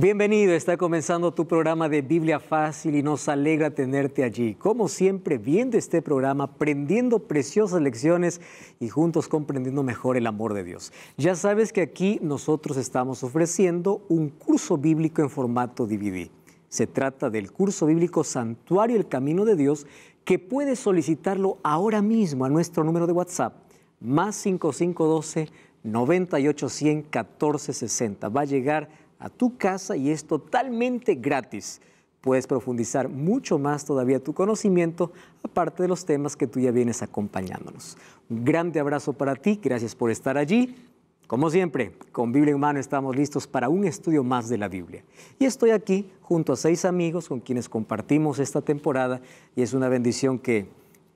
Bienvenido, está comenzando tu programa de Biblia Fácil y nos alegra tenerte allí. Como siempre, viendo este programa, aprendiendo preciosas lecciones y juntos comprendiendo mejor el amor de Dios. Ya sabes que aquí nosotros estamos ofreciendo un curso bíblico en formato DVD. Se trata del curso bíblico Santuario el Camino de Dios que puedes solicitarlo ahora mismo a nuestro número de WhatsApp más 5512 9810 1460. Va a llegar a tu casa y es totalmente gratis. Puedes profundizar mucho más todavía tu conocimiento, aparte de los temas que tú ya vienes acompañándonos. Un grande abrazo para ti, gracias por estar allí. Como siempre, con Biblia Humana estamos listos para un estudio más de la Biblia. Y estoy aquí junto a seis amigos con quienes compartimos esta temporada y es una bendición que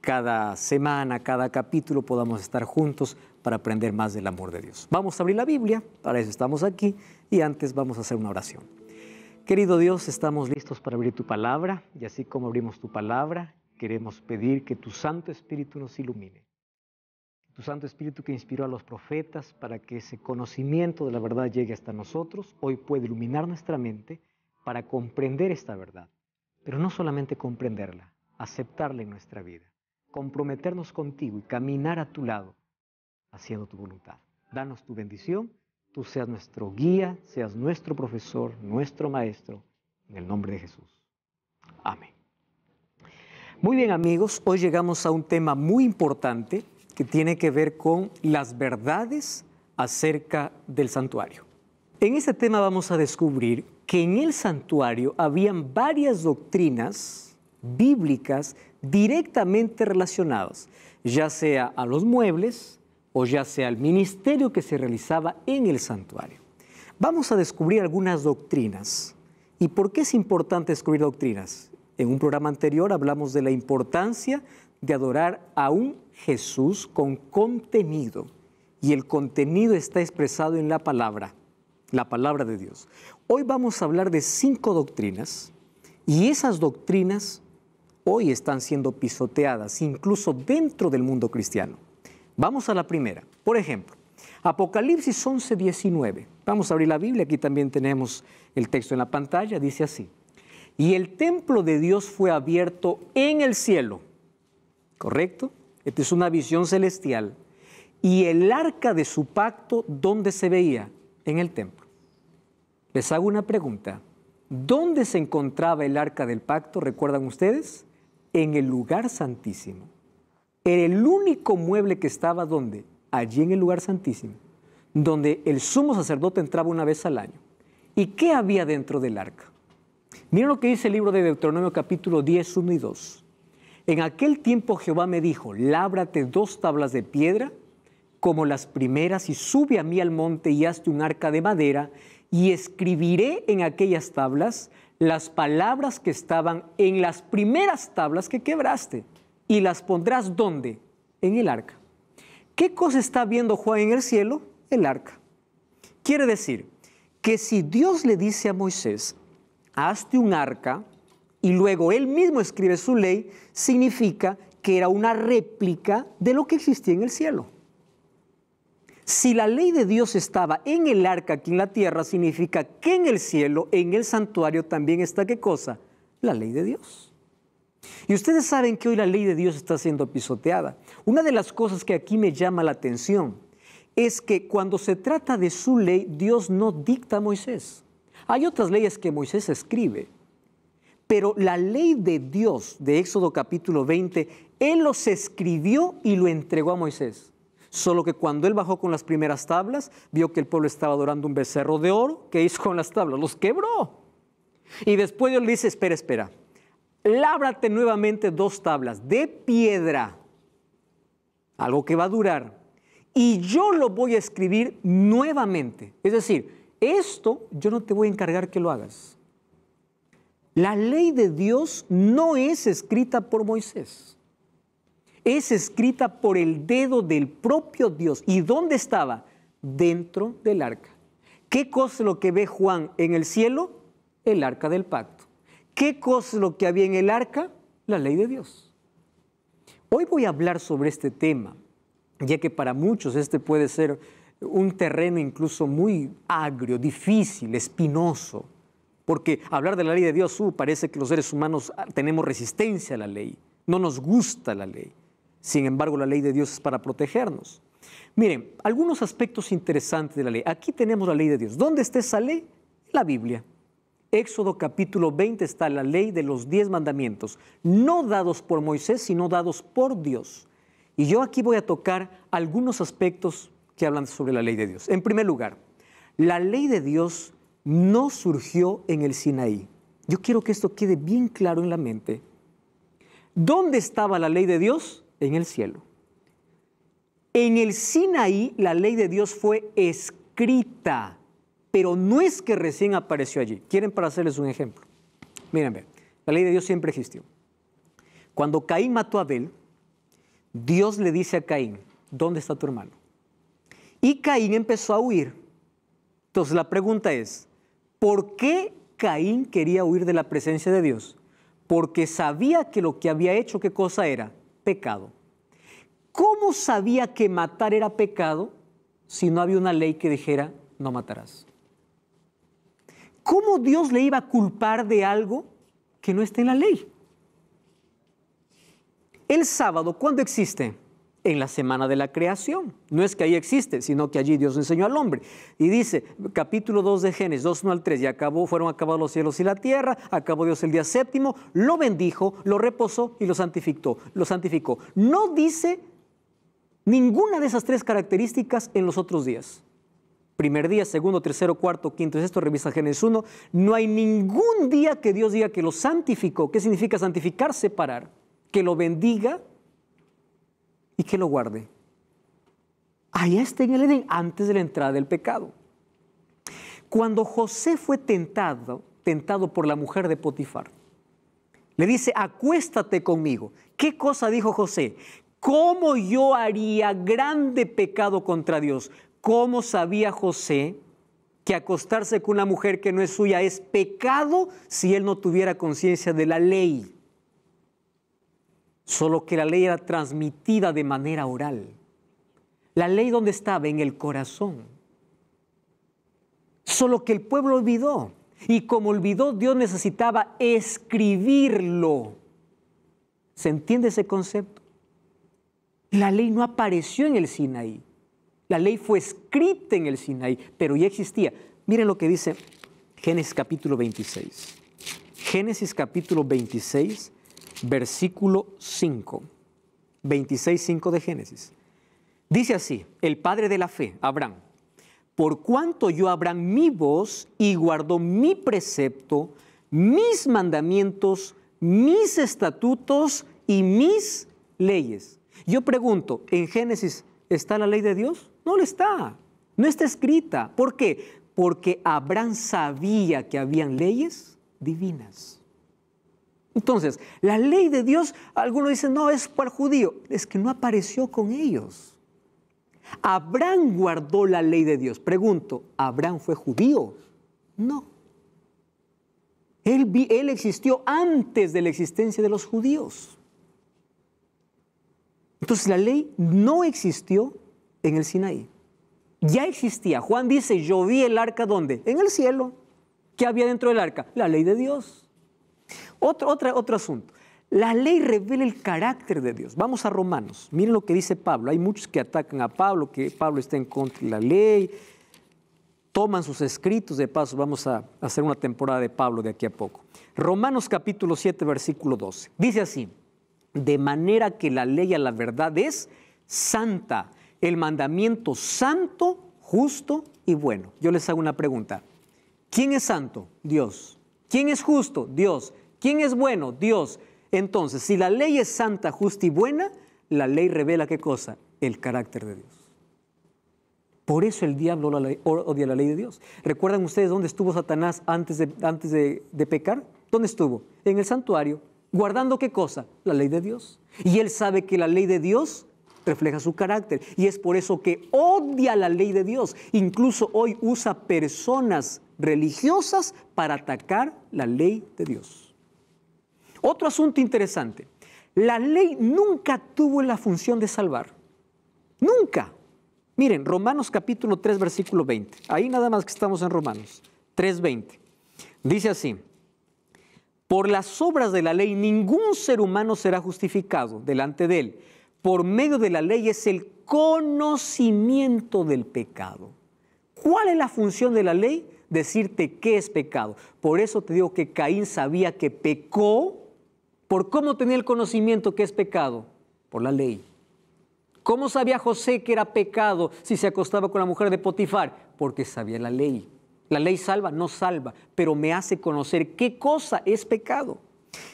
cada semana, cada capítulo podamos estar juntos para aprender más del amor de Dios. Vamos a abrir la Biblia, para eso estamos aquí y antes vamos a hacer una oración. Querido Dios, estamos listos para abrir tu palabra y así como abrimos tu palabra, queremos pedir que tu Santo Espíritu nos ilumine. Tu Santo Espíritu que inspiró a los profetas para que ese conocimiento de la verdad llegue hasta nosotros, hoy puede iluminar nuestra mente para comprender esta verdad, pero no solamente comprenderla, aceptarla en nuestra vida, comprometernos contigo y caminar a tu lado haciendo tu voluntad. Danos tu bendición tú seas nuestro guía, seas nuestro profesor, nuestro maestro, en el nombre de Jesús. Amén. Muy bien amigos, hoy llegamos a un tema muy importante que tiene que ver con las verdades acerca del santuario. En este tema vamos a descubrir que en el santuario habían varias doctrinas bíblicas directamente relacionadas, ya sea a los muebles, o ya sea el ministerio que se realizaba en el santuario. Vamos a descubrir algunas doctrinas. ¿Y por qué es importante descubrir doctrinas? En un programa anterior hablamos de la importancia de adorar a un Jesús con contenido. Y el contenido está expresado en la palabra, la palabra de Dios. Hoy vamos a hablar de cinco doctrinas y esas doctrinas hoy están siendo pisoteadas, incluso dentro del mundo cristiano. Vamos a la primera. Por ejemplo, Apocalipsis 11, 19. Vamos a abrir la Biblia, aquí también tenemos el texto en la pantalla, dice así. Y el templo de Dios fue abierto en el cielo. ¿Correcto? Esta es una visión celestial. Y el arca de su pacto, ¿dónde se veía? En el templo. Les hago una pregunta. ¿Dónde se encontraba el arca del pacto, recuerdan ustedes? En el lugar santísimo era el único mueble que estaba donde, allí en el lugar santísimo, donde el sumo sacerdote entraba una vez al año. ¿Y qué había dentro del arca? Miren lo que dice el libro de Deuteronomio capítulo 10, 1 y 2. En aquel tiempo Jehová me dijo, lábrate dos tablas de piedra como las primeras y sube a mí al monte y hazte un arca de madera y escribiré en aquellas tablas las palabras que estaban en las primeras tablas que quebraste y las pondrás dónde? En el arca. ¿Qué cosa está viendo Juan en el cielo? El arca. Quiere decir que si Dios le dice a Moisés, hazte un arca, y luego él mismo escribe su ley, significa que era una réplica de lo que existía en el cielo. Si la ley de Dios estaba en el arca aquí en la tierra, significa que en el cielo, en el santuario, también está qué cosa? La ley de Dios. Y ustedes saben que hoy la ley de Dios está siendo pisoteada. Una de las cosas que aquí me llama la atención es que cuando se trata de su ley, Dios no dicta a Moisés. Hay otras leyes que Moisés escribe, pero la ley de Dios de Éxodo capítulo 20, Él los escribió y lo entregó a Moisés. Solo que cuando él bajó con las primeras tablas, vio que el pueblo estaba adorando un becerro de oro. ¿Qué hizo con las tablas? Los quebró. Y después Dios le dice, espera, espera, lábrate nuevamente dos tablas de piedra, algo que va a durar, y yo lo voy a escribir nuevamente. Es decir, esto yo no te voy a encargar que lo hagas. La ley de Dios no es escrita por Moisés. Es escrita por el dedo del propio Dios. ¿Y dónde estaba? Dentro del arca. ¿Qué cosa es lo que ve Juan en el cielo? El arca del pacto. ¿Qué cosa lo que había en el arca? La ley de Dios. Hoy voy a hablar sobre este tema, ya que para muchos este puede ser un terreno incluso muy agrio, difícil, espinoso, porque hablar de la ley de Dios uh, parece que los seres humanos tenemos resistencia a la ley, no nos gusta la ley. Sin embargo, la ley de Dios es para protegernos. Miren, algunos aspectos interesantes de la ley. Aquí tenemos la ley de Dios. ¿Dónde está esa ley? La Biblia. Éxodo capítulo 20 está la ley de los diez mandamientos, no dados por Moisés, sino dados por Dios. Y yo aquí voy a tocar algunos aspectos que hablan sobre la ley de Dios. En primer lugar, la ley de Dios no surgió en el Sinaí. Yo quiero que esto quede bien claro en la mente. ¿Dónde estaba la ley de Dios? En el cielo. En el Sinaí la ley de Dios fue escrita pero no es que recién apareció allí. Quieren para hacerles un ejemplo. Mírenme, la ley de Dios siempre existió. Cuando Caín mató a Abel, Dios le dice a Caín, ¿dónde está tu hermano? Y Caín empezó a huir. Entonces la pregunta es, ¿por qué Caín quería huir de la presencia de Dios? Porque sabía que lo que había hecho, ¿qué cosa era? Pecado. ¿Cómo sabía que matar era pecado si no había una ley que dijera no matarás? ¿Cómo Dios le iba a culpar de algo que no está en la ley? El sábado, ¿cuándo existe? En la semana de la creación. No es que ahí existe, sino que allí Dios enseñó al hombre. Y dice, capítulo 2 de Génesis, 2, 1 al 3, y acabó, fueron acabados los cielos y la tierra, acabó Dios el día séptimo, lo bendijo, lo reposó y lo santificó. Lo santificó. No dice ninguna de esas tres características en los otros días primer día, segundo, tercero, cuarto, quinto sexto, revisa Génesis 1, no hay ningún día que Dios diga que lo santificó. ¿Qué significa santificar? Separar. Que lo bendiga y que lo guarde. ahí está en el Edén antes de la entrada del pecado. Cuando José fue tentado, tentado por la mujer de Potifar, le dice, acuéstate conmigo. ¿Qué cosa dijo José? ¿Cómo yo haría grande pecado contra Dios? ¿Cómo sabía José que acostarse con una mujer que no es suya es pecado si él no tuviera conciencia de la ley? Solo que la ley era transmitida de manera oral. La ley ¿dónde estaba en el corazón. Solo que el pueblo olvidó. Y como olvidó, Dios necesitaba escribirlo. ¿Se entiende ese concepto? La ley no apareció en el Sinaí. La ley fue escrita en el Sinaí, pero ya existía. Miren lo que dice Génesis capítulo 26. Génesis capítulo 26, versículo 5. 26, 5 de Génesis. Dice así, el padre de la fe, Abraham, por cuanto yo Abraham mi voz y guardo mi precepto, mis mandamientos, mis estatutos y mis leyes. Yo pregunto, en Génesis ¿Está la ley de Dios? No le está. No está escrita. ¿Por qué? Porque Abraham sabía que habían leyes divinas. Entonces, la ley de Dios, algunos dicen, no, es para judío. Es que no apareció con ellos. Abraham guardó la ley de Dios. Pregunto, ¿Abraham fue judío? No. Él, él existió antes de la existencia de los judíos. Entonces la ley no existió en el Sinaí. Ya existía. Juan dice, yo vi el arca donde? En el cielo. ¿Qué había dentro del arca? La ley de Dios. Otro, otro asunto. La ley revela el carácter de Dios. Vamos a Romanos. Miren lo que dice Pablo. Hay muchos que atacan a Pablo, que Pablo está en contra de la ley. Toman sus escritos. De paso, vamos a hacer una temporada de Pablo de aquí a poco. Romanos capítulo 7, versículo 12. Dice así de manera que la ley a la verdad es santa, el mandamiento santo, justo y bueno. Yo les hago una pregunta. ¿Quién es santo? Dios. ¿Quién es justo? Dios. ¿Quién es bueno? Dios. Entonces, si la ley es santa, justa y buena, la ley revela qué cosa? El carácter de Dios. Por eso el diablo odia la ley de Dios. ¿Recuerdan ustedes dónde estuvo Satanás antes de, antes de pecar? ¿Dónde estuvo? En el santuario, ¿Guardando qué cosa? La ley de Dios. Y él sabe que la ley de Dios refleja su carácter. Y es por eso que odia la ley de Dios. Incluso hoy usa personas religiosas para atacar la ley de Dios. Otro asunto interesante. La ley nunca tuvo la función de salvar. Nunca. Miren, Romanos capítulo 3, versículo 20. Ahí nada más que estamos en Romanos 3, 20. Dice así. Por las obras de la ley ningún ser humano será justificado delante de él. Por medio de la ley es el conocimiento del pecado. ¿Cuál es la función de la ley? Decirte qué es pecado. Por eso te digo que Caín sabía que pecó por cómo tenía el conocimiento que es pecado, por la ley. ¿Cómo sabía José que era pecado si se acostaba con la mujer de Potifar? Porque sabía la ley. La ley salva, no salva, pero me hace conocer qué cosa es pecado.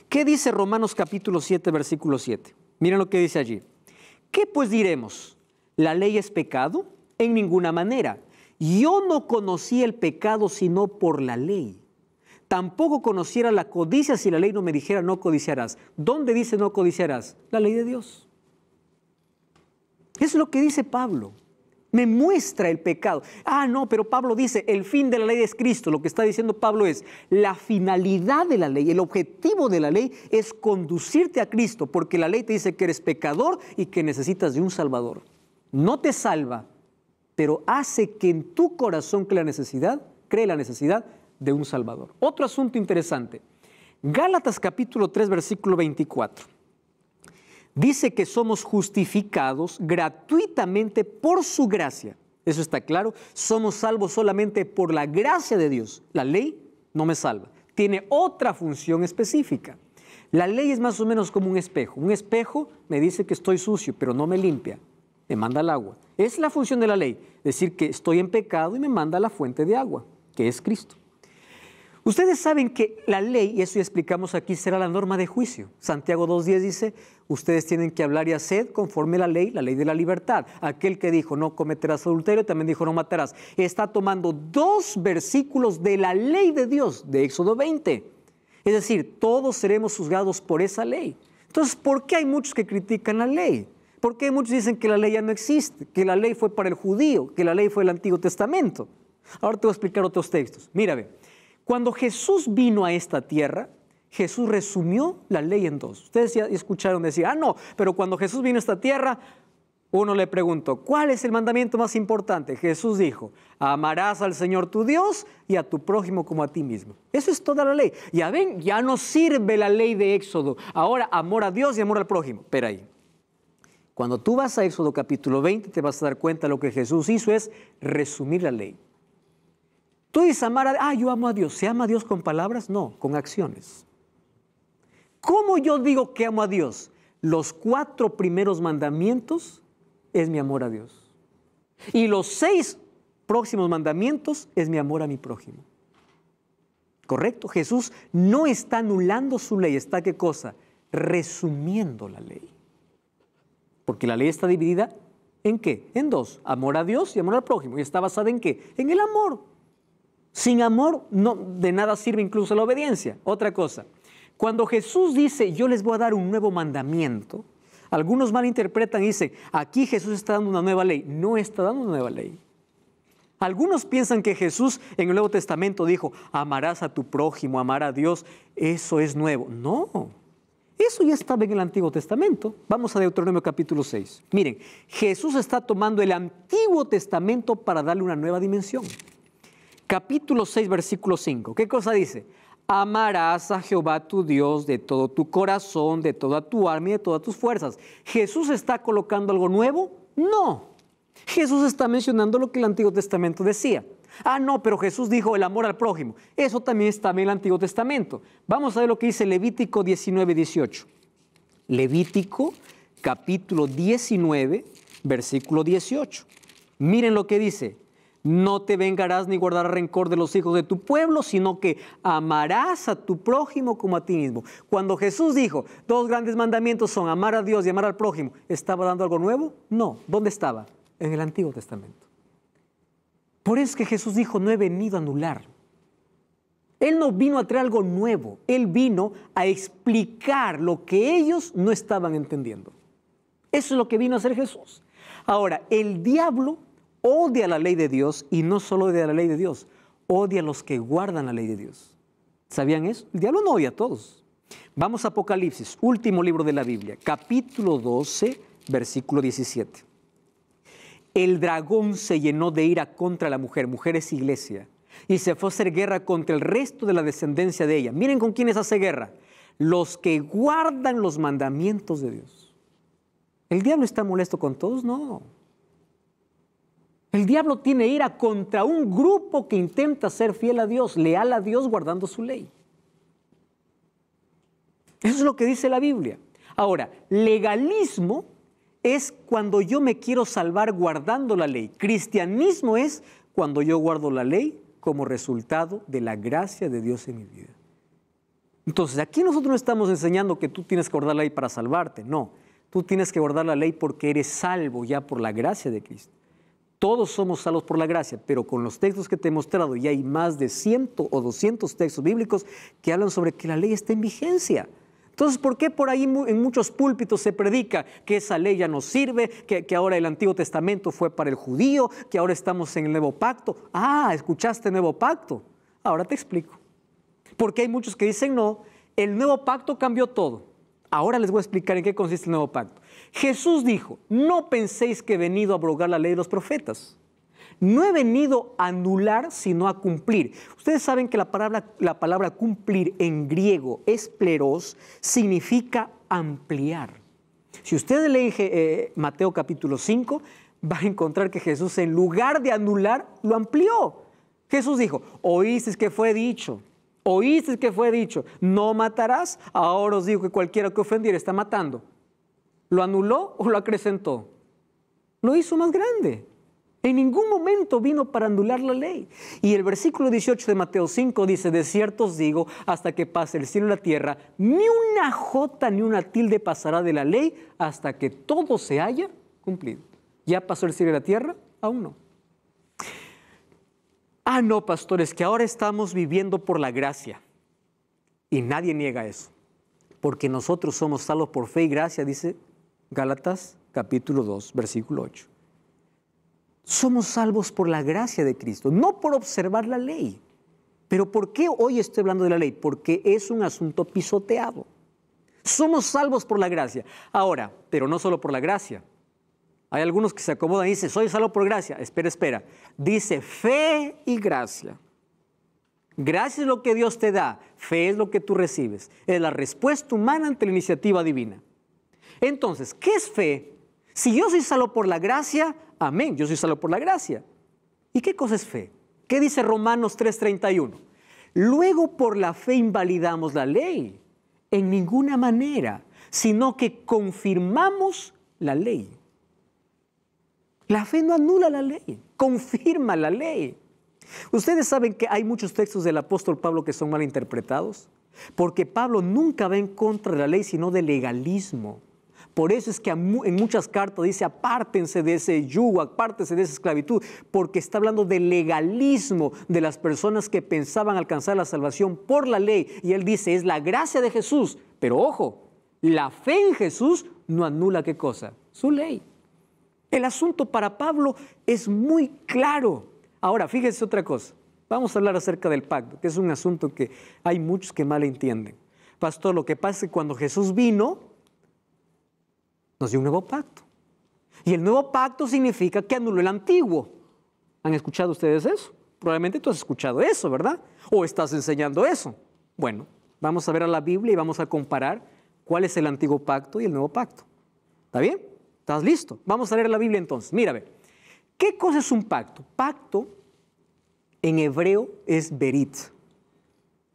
¿Qué dice Romanos capítulo 7, versículo 7? Miren lo que dice allí. ¿Qué pues diremos? ¿La ley es pecado? En ninguna manera. Yo no conocí el pecado sino por la ley. Tampoco conociera la codicia si la ley no me dijera no codiciarás. ¿Dónde dice no codiciarás? La ley de Dios. Es lo que dice Pablo me muestra el pecado. Ah, no, pero Pablo dice, el fin de la ley es Cristo. Lo que está diciendo Pablo es, la finalidad de la ley, el objetivo de la ley es conducirte a Cristo, porque la ley te dice que eres pecador y que necesitas de un Salvador. No te salva, pero hace que en tu corazón cree la necesidad, cree la necesidad de un Salvador. Otro asunto interesante. Gálatas capítulo 3, versículo 24 dice que somos justificados gratuitamente por su gracia. Eso está claro. Somos salvos solamente por la gracia de Dios. La ley no me salva. Tiene otra función específica. La ley es más o menos como un espejo. Un espejo me dice que estoy sucio, pero no me limpia. Me manda el agua. Es la función de la ley. Decir que estoy en pecado y me manda la fuente de agua, que es Cristo. Ustedes saben que la ley, y eso ya explicamos aquí, será la norma de juicio. Santiago 2.10 dice, ustedes tienen que hablar y hacer conforme la ley, la ley de la libertad. Aquel que dijo no cometerás adulterio, también dijo no matarás. Está tomando dos versículos de la ley de Dios, de Éxodo 20. Es decir, todos seremos juzgados por esa ley. Entonces, ¿por qué hay muchos que critican la ley? ¿Por qué muchos dicen que la ley ya no existe? Que la ley fue para el judío, que la ley fue el Antiguo Testamento. Ahora te voy a explicar otros textos. Mírame, cuando Jesús vino a esta tierra, Jesús resumió la ley en dos. Ustedes ya escucharon decir, ah, no, pero cuando Jesús vino a esta tierra, uno le preguntó, ¿cuál es el mandamiento más importante? Jesús dijo, amarás al Señor tu Dios y a tu prójimo como a ti mismo. Eso es toda la ley. Ya ven, ya no sirve la ley de Éxodo. Ahora, amor a Dios y amor al prójimo. Pero ahí. Cuando tú vas a Éxodo capítulo 20, te vas a dar cuenta de lo que Jesús hizo es resumir la ley. Tú dices amar a ah, yo amo a Dios. ¿Se ama a Dios con palabras? No, con acciones. ¿Cómo yo digo que amo a Dios? Los cuatro primeros mandamientos es mi amor a Dios. Y los seis próximos mandamientos es mi amor a mi prójimo. ¿Correcto? Jesús no está anulando su ley, está qué cosa? Resumiendo la ley. Porque la ley está dividida en qué? En dos, amor a Dios y amor al prójimo. ¿Y está basada en qué? En el amor. Sin amor no, de nada sirve incluso la obediencia. Otra cosa, cuando Jesús dice, yo les voy a dar un nuevo mandamiento, algunos malinterpretan y dicen, aquí Jesús está dando una nueva ley. No está dando una nueva ley. Algunos piensan que Jesús en el Nuevo Testamento dijo, amarás a tu prójimo, amar a Dios. Eso es nuevo. No, eso ya estaba en el Antiguo Testamento. Vamos a Deuteronomio capítulo 6. Miren, Jesús está tomando el Antiguo Testamento para darle una nueva dimensión. Capítulo 6, versículo 5. ¿Qué cosa dice? amarás a Jehová tu Dios de todo tu corazón, de toda tu alma y de todas tus fuerzas. ¿Jesús está colocando algo nuevo? No. Jesús está mencionando lo que el Antiguo Testamento decía. Ah, no, pero Jesús dijo el amor al prójimo. Eso también está en el Antiguo Testamento. Vamos a ver lo que dice Levítico 19, 18. Levítico capítulo 19, versículo 18. Miren lo que dice. No te vengarás ni guardarás rencor de los hijos de tu pueblo, sino que amarás a tu prójimo como a ti mismo. Cuando Jesús dijo, dos grandes mandamientos son amar a Dios y amar al prójimo, ¿estaba dando algo nuevo? No. ¿Dónde estaba? En el Antiguo Testamento. Por eso es que Jesús dijo, no he venido a anular. Él no vino a traer algo nuevo, él vino a explicar lo que ellos no estaban entendiendo. Eso es lo que vino a hacer Jesús. Ahora, el diablo odia la ley de Dios y no solo odia la ley de Dios, odia a los que guardan la ley de Dios. ¿Sabían eso? El diablo no odia a todos. Vamos a Apocalipsis, último libro de la Biblia, capítulo 12, versículo 17. El dragón se llenó de ira contra la mujer, mujer es iglesia, y se fue a hacer guerra contra el resto de la descendencia de ella. Miren con quiénes hace guerra, los que guardan los mandamientos de Dios. ¿El diablo está molesto con todos? No. El diablo tiene ira contra un grupo que intenta ser fiel a Dios, leal a Dios guardando su ley. Eso es lo que dice la Biblia. Ahora, legalismo es cuando yo me quiero salvar guardando la ley. Cristianismo es cuando yo guardo la ley como resultado de la gracia de Dios en mi vida. Entonces, aquí nosotros no estamos enseñando que tú tienes que guardar la ley para salvarte, no. Tú tienes que guardar la ley porque eres salvo ya por la gracia de Cristo. Todos somos salvos por la gracia, pero con los textos que te he mostrado, y hay más de 100 o 200 textos bíblicos que hablan sobre que la ley está en vigencia. Entonces, ¿por qué por ahí en muchos púlpitos se predica que esa ley ya no sirve, que, que, ahora el Antiguo Testamento fue para el judío, que ahora estamos en el Nuevo Pacto? Ah, escuchaste el Nuevo Pacto. Ahora te explico. Porque hay muchos que dicen, no, el Nuevo Pacto cambió todo. Ahora les voy a explicar en qué consiste el Nuevo Pacto. Jesús dijo, no penséis que he venido a abrogar la ley de los profetas. No he venido a anular, sino a cumplir. Ustedes saben que la palabra, cumplir en griego, es pleros, significa ampliar. Si ustedes leen eh, Mateo capítulo 5, van a encontrar que Jesús en lugar de anular, lo amplió. Jesús dijo, oísteis que fue dicho, oísteis que fue dicho, no matarás, ahora os digo que cualquiera que ofendiera está matando. ¿Lo anuló o lo acrecentó? Lo hizo más grande. En ningún momento vino para anular la ley. Y el versículo 18 de Mateo 5 dice, de cierto os digo, hasta que pase el cielo y la tierra, ni una jota ni una tilde pasará de la ley hasta que todo se haya cumplido. ¿Ya pasó el cielo y la tierra? Aún no. Ah, no, pastores, que ahora estamos viviendo por la gracia. Y nadie niega eso. Porque nosotros somos salvos por fe y gracia, dice Gálatas capítulo 2, versículo 8. Somos salvos por la gracia de Cristo, no por observar la ley. Pero ¿por qué hoy estoy hablando de la ley? Porque es un asunto pisoteado. Somos salvos por la gracia. Ahora, pero no solo por la gracia. Hay algunos que se acomodan y dicen, soy salvo por gracia. Espera, espera. Dice fe y gracia. Gracia es lo que Dios te da, fe es lo que tú recibes. Es la respuesta humana ante la iniciativa divina. Entonces, ¿qué es fe? Si yo soy salvo por la gracia, amén, yo soy salvo por la gracia. ¿Y qué cosa es fe? ¿Qué dice Romanos 3:31? Luego por la fe invalidamos la ley, en ninguna manera, sino que confirmamos la ley. La fe no anula la ley, confirma la ley. Ustedes saben que hay muchos textos del apóstol Pablo que son mal interpretados, porque Pablo nunca va en contra de la ley, sino de legalismo. Por eso es que en muchas cartas dice, apártense de ese yugo, apártense de esa esclavitud, porque está hablando del legalismo de las personas que pensaban alcanzar la salvación por la ley. Y él dice, es la gracia de Jesús. Pero ojo, la fe en Jesús no anula qué cosa? Su ley. El asunto para Pablo es muy claro. Ahora, fíjese otra cosa. Vamos a hablar acerca del pacto, que es un asunto que hay muchos que mal entienden. Pastor, lo que pasa es que cuando Jesús vino, nos dio un nuevo pacto. Y el nuevo pacto significa que anuló el antiguo. ¿Han escuchado ustedes eso? Probablemente tú has escuchado eso, ¿verdad? O estás enseñando eso. Bueno, vamos a ver a la Biblia y vamos a comparar cuál es el antiguo pacto y el nuevo pacto. ¿Está bien? ¿Estás listo? Vamos a leer la Biblia entonces. Mira, ver. ¿Qué cosa es un pacto? Pacto en hebreo es berit.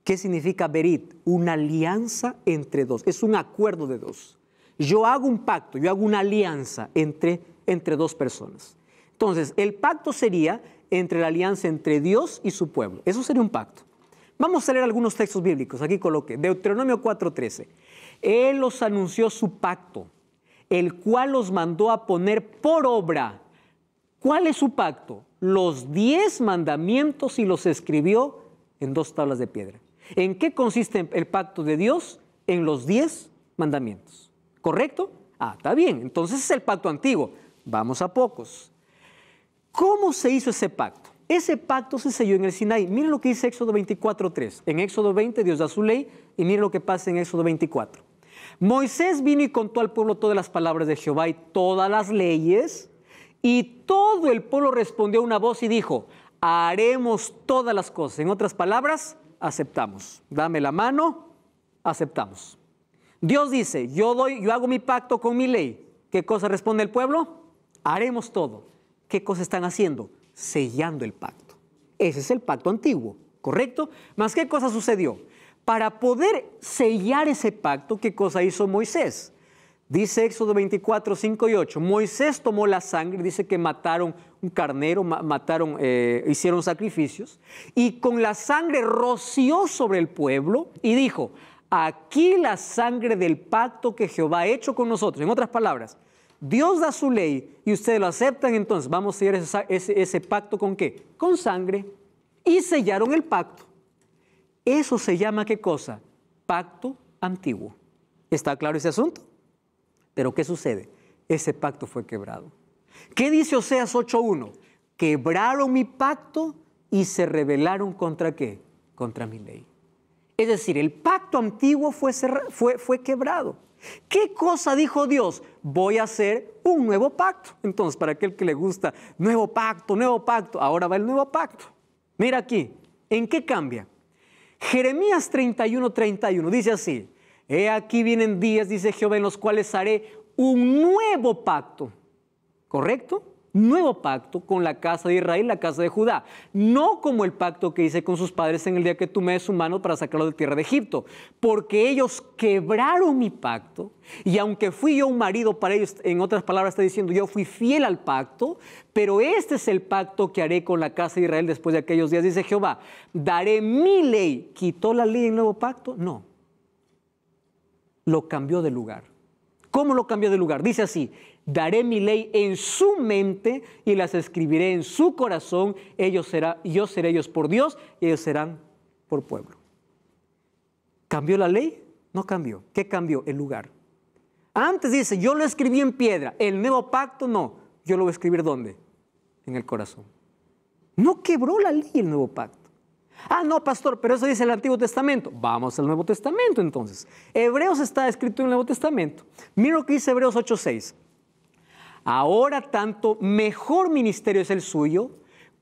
¿Qué significa berit? Una alianza entre dos. Es un acuerdo de dos yo hago un pacto, yo hago una alianza entre, dos personas. Entonces, el pacto sería entre la alianza entre Dios y su pueblo. Eso sería un pacto. Vamos a leer algunos textos bíblicos. Aquí coloqué Deuteronomio 4:13. Él los anunció su pacto, el cual los mandó a poner por obra. ¿Cuál es su pacto? Los diez mandamientos y los escribió en dos tablas de piedra. ¿En qué consiste el pacto de Dios? En los diez mandamientos. ¿Correcto? Ah, está bien. Entonces es el pacto antiguo. Vamos a pocos. ¿Cómo se hizo ese pacto? Ese pacto se selló en el Sinai. Miren lo que dice Éxodo 24.3. En Éxodo 20 Dios da su ley y miren lo que pasa en Éxodo 24. Moisés vino y contó al pueblo todas las palabras de Jehová y todas las leyes. Y todo el pueblo respondió una voz y dijo, haremos todas las cosas. En otras palabras, aceptamos. Dame la mano, aceptamos. Dios dice, yo, doy, yo hago mi pacto con mi ley. ¿Qué cosa responde el pueblo? Haremos todo. ¿Qué cosa están haciendo? Sellando el pacto. Ese es el pacto antiguo, ¿correcto? ¿Más qué cosa sucedió? Para poder sellar ese pacto, ¿qué cosa hizo Moisés? Dice Éxodo 24, 5 y 8. Moisés tomó la sangre, dice que mataron un carnero, mataron, eh, hicieron sacrificios, y con la sangre roció sobre el pueblo y dijo, aquí la sangre del pacto que Jehová ha hecho con nosotros. En otras palabras, Dios da su ley y ustedes lo aceptan, entonces vamos a sellar ese, pacto con qué? Con sangre. Y sellaron el pacto. Eso se llama qué cosa? Pacto antiguo. ¿Está claro ese asunto? Pero ¿qué sucede? Ese pacto fue quebrado. ¿Qué dice Oseas 8.1? Quebraron mi pacto y se rebelaron contra qué? Contra mi ley. Es decir, el pacto antiguo fue, fue quebrado. ¿Qué cosa dijo Dios? Voy a hacer un nuevo pacto. Entonces, para aquel que le gusta, nuevo pacto, nuevo pacto, ahora va el nuevo pacto. Mira aquí, ¿en qué cambia? Jeremías 31, 31 dice así, He aquí vienen días, dice Jehová, en los cuales haré un nuevo pacto. ¿Correcto? nuevo pacto con la casa de Israel, la casa de Judá, no como el pacto que hice con sus padres en el día que tomé su mano para sacarlo de tierra de Egipto, porque ellos quebraron mi pacto y aunque fui yo un marido para ellos, en otras palabras está diciendo, yo fui fiel al pacto, pero este es el pacto que haré con la casa de Israel después de aquellos días, dice Jehová, daré mi ley, quitó la ley en el nuevo pacto, no, lo cambió de lugar. ¿Cómo lo cambió de lugar? Dice así, daré mi ley en su mente y las escribiré en su corazón, será, yo seré ellos por Dios y ellos serán por pueblo. ¿Cambió la ley? No cambió. ¿Qué cambió? El lugar. Antes dice, yo lo escribí en piedra, el nuevo pacto no, yo lo voy a escribir dónde? En el corazón. No quebró la ley el nuevo pacto. Ah, no, pastor, pero eso dice el Antiguo Testamento. Vamos al Nuevo Testamento entonces. Hebreos está escrito en el Nuevo Testamento. Mira lo que dice Hebreos 8.6. Ahora tanto mejor ministerio es el suyo,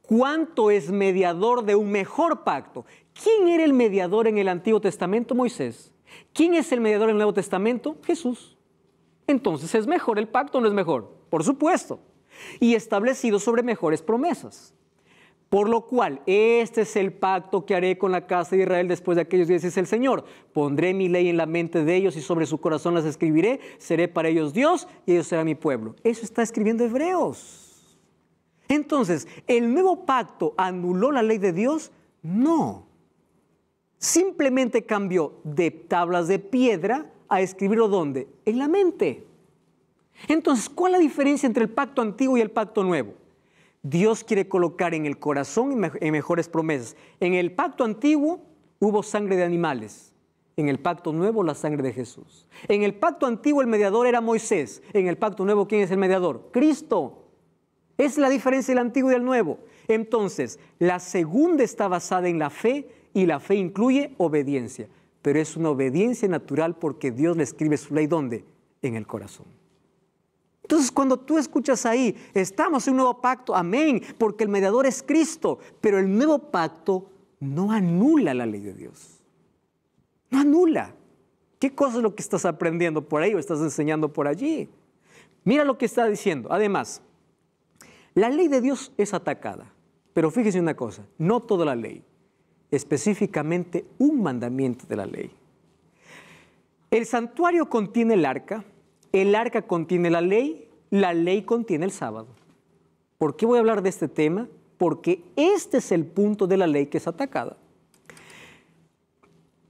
cuanto es mediador de un mejor pacto. ¿Quién era el mediador en el Antiguo Testamento? Moisés. ¿Quién es el mediador en el Nuevo Testamento? Jesús. Entonces, ¿es mejor el pacto o no es mejor? Por supuesto. Y establecido sobre mejores promesas. Por lo cual, este es el pacto que haré con la casa de Israel después de aquellos días, dice el Señor. Pondré mi ley en la mente de ellos y sobre su corazón las escribiré. Seré para ellos Dios y ellos serán mi pueblo. Eso está escribiendo Hebreos. Entonces, ¿el nuevo pacto anuló la ley de Dios? No. Simplemente cambió de tablas de piedra a escribirlo ¿dónde? En la mente. Entonces, ¿cuál es la diferencia entre el pacto antiguo y el pacto nuevo? Dios quiere colocar en el corazón en mejores promesas. En el pacto antiguo hubo sangre de animales. En el pacto nuevo la sangre de Jesús. En el pacto antiguo el mediador era Moisés. En el pacto nuevo ¿quién es el mediador? Cristo. Es la diferencia del antiguo y del nuevo. Entonces, la segunda está basada en la fe y la fe incluye obediencia. Pero es una obediencia natural porque Dios le escribe su ley ¿dónde? En el corazón. Entonces cuando tú escuchas ahí, estamos en un nuevo pacto, amén, porque el mediador es Cristo, pero el nuevo pacto no anula la ley de Dios. No anula. ¿Qué cosa es lo que estás aprendiendo por ahí o estás enseñando por allí? Mira lo que está diciendo. Además, la ley de Dios es atacada. Pero fíjese una cosa, no toda la ley, específicamente un mandamiento de la ley. El santuario contiene el arca, el arca contiene la ley, la ley contiene el sábado. ¿Por qué voy a hablar de este tema? Porque este es el punto de la ley que es atacada.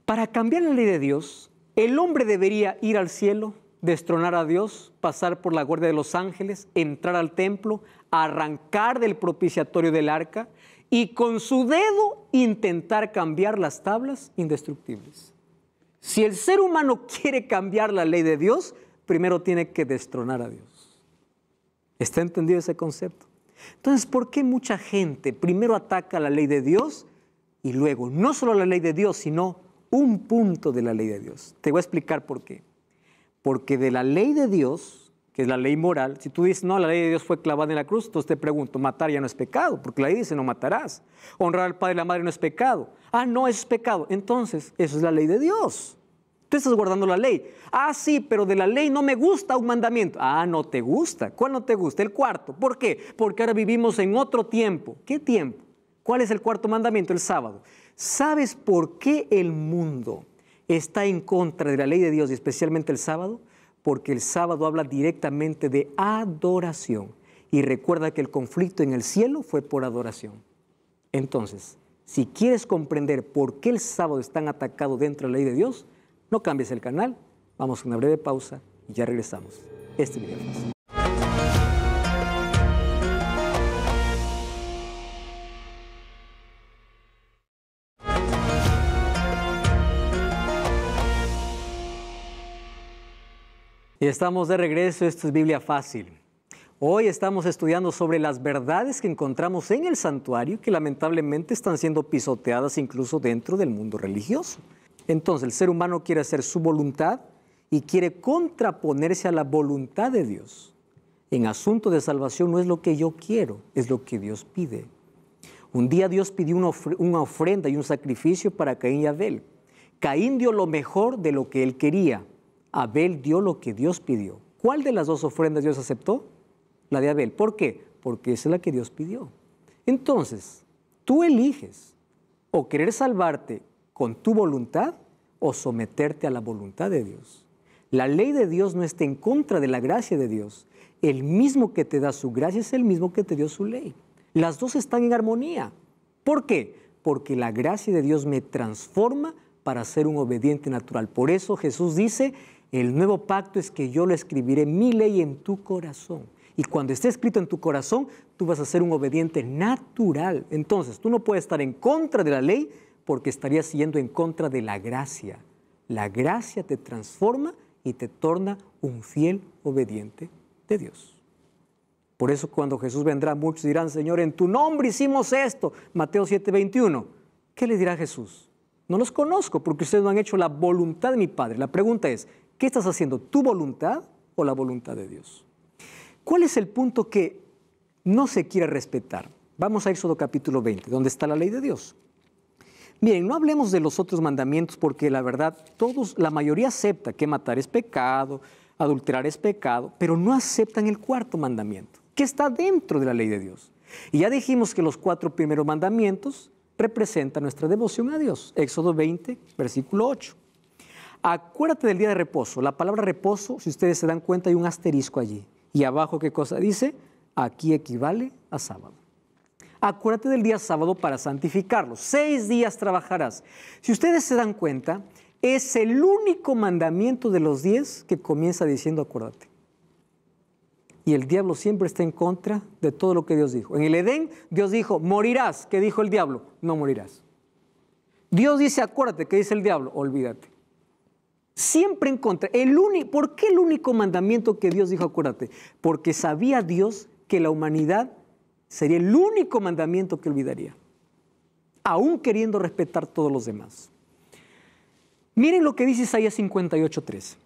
Para cambiar la ley de Dios, el hombre debería ir al cielo, destronar a Dios, pasar por la guardia de los ángeles, entrar al templo, arrancar del propiciatorio del arca y con su dedo intentar cambiar las tablas indestructibles. Si el ser humano quiere cambiar la ley de Dios, primero tiene que destronar a Dios. ¿Está entendido ese concepto? Entonces, ¿por qué mucha gente primero ataca la ley de Dios y luego no solo la ley de Dios, sino un punto de la ley de Dios? Te voy a explicar por qué. Porque de la ley de Dios, que es la ley moral, si tú dices, no, la ley de Dios fue clavada en la cruz, entonces te pregunto, matar ya no es pecado, porque la ley dice, no matarás. Honrar al padre y la madre no es pecado. Ah, no, eso es pecado. Entonces, eso es la ley de Dios. Tú estás guardando la ley. Ah, sí, pero de la ley no me gusta un mandamiento. Ah, no te gusta. ¿Cuál no te gusta? El cuarto. ¿Por qué? Porque ahora vivimos en otro tiempo. ¿Qué tiempo? ¿Cuál es el cuarto mandamiento? El sábado. ¿Sabes por qué el mundo está en contra de la ley de Dios y especialmente el sábado? Porque el sábado habla directamente de adoración. Y recuerda que el conflicto en el cielo fue por adoración. Entonces, si quieres comprender por qué el sábado tan atacado dentro de la ley de Dios, no cambies el canal, vamos a una breve pausa y ya regresamos. Este video es. Y estamos de regreso, esto es Biblia Fácil. Hoy estamos estudiando sobre las verdades que encontramos en el santuario que lamentablemente están siendo pisoteadas incluso dentro del mundo religioso. Entonces el ser humano quiere hacer su voluntad y quiere contraponerse a la voluntad de Dios. En asunto de salvación no es lo que yo quiero, es lo que Dios pide. Un día Dios pidió una, ofrenda y un sacrificio para Caín y Abel. Caín dio lo mejor de lo que él quería. Abel dio lo que Dios pidió. ¿Cuál de las dos ofrendas Dios aceptó? La de Abel. ¿Por qué? Porque esa es la que Dios pidió. Entonces, tú eliges o querer salvarte con tu voluntad o someterte a la voluntad de Dios. La ley de Dios no está en contra de la gracia de Dios. El mismo que te da su gracia es el mismo que te dio su ley. Las dos están en armonía. ¿Por qué? Porque la gracia de Dios me transforma para ser un obediente natural. Por eso Jesús dice, el nuevo pacto es que yo lo escribiré mi ley en tu corazón. Y cuando esté escrito en tu corazón, tú vas a ser un obediente natural. Entonces, tú no puedes estar en contra de la ley, porque estarías yendo en contra de la gracia. La gracia te transforma y te torna un fiel obediente de Dios. Por eso cuando Jesús vendrá, muchos dirán, Señor, en tu nombre hicimos esto. Mateo 7:21. ¿Qué le dirá Jesús? No los conozco porque ustedes no han hecho la voluntad de mi Padre. La pregunta es, ¿qué estás haciendo? ¿Tu voluntad o la voluntad de Dios? ¿Cuál es el punto que no se quiere respetar? Vamos a ir solo capítulo 20, donde está la ley de Dios. Miren, no hablemos de los otros mandamientos porque la verdad, todos, la mayoría acepta que matar es pecado, adulterar es pecado, pero no aceptan el cuarto mandamiento, que está dentro de la ley de Dios. Y ya dijimos que los cuatro primeros mandamientos representan nuestra devoción a Dios. Éxodo 20, versículo 8. Acuérdate del día de reposo. La palabra reposo, si ustedes se dan cuenta, hay un asterisco allí. Y abajo, ¿qué cosa dice? Aquí equivale a sábado acuérdate del día sábado para santificarlo. Seis días trabajarás. Si ustedes se dan cuenta, es el único mandamiento de los diez que comienza diciendo acuérdate. Y el diablo siempre está en contra de todo lo que Dios dijo. En el Edén, Dios dijo, morirás. ¿Qué dijo el diablo? No morirás. Dios dice, acuérdate. ¿Qué dice el diablo? Olvídate. Siempre en contra. El ¿Por qué el único mandamiento que Dios dijo, acuérdate? Porque sabía Dios que la humanidad Sería el único mandamiento que olvidaría, aún queriendo respetar todos los demás. Miren lo que dice Isaías 58.3.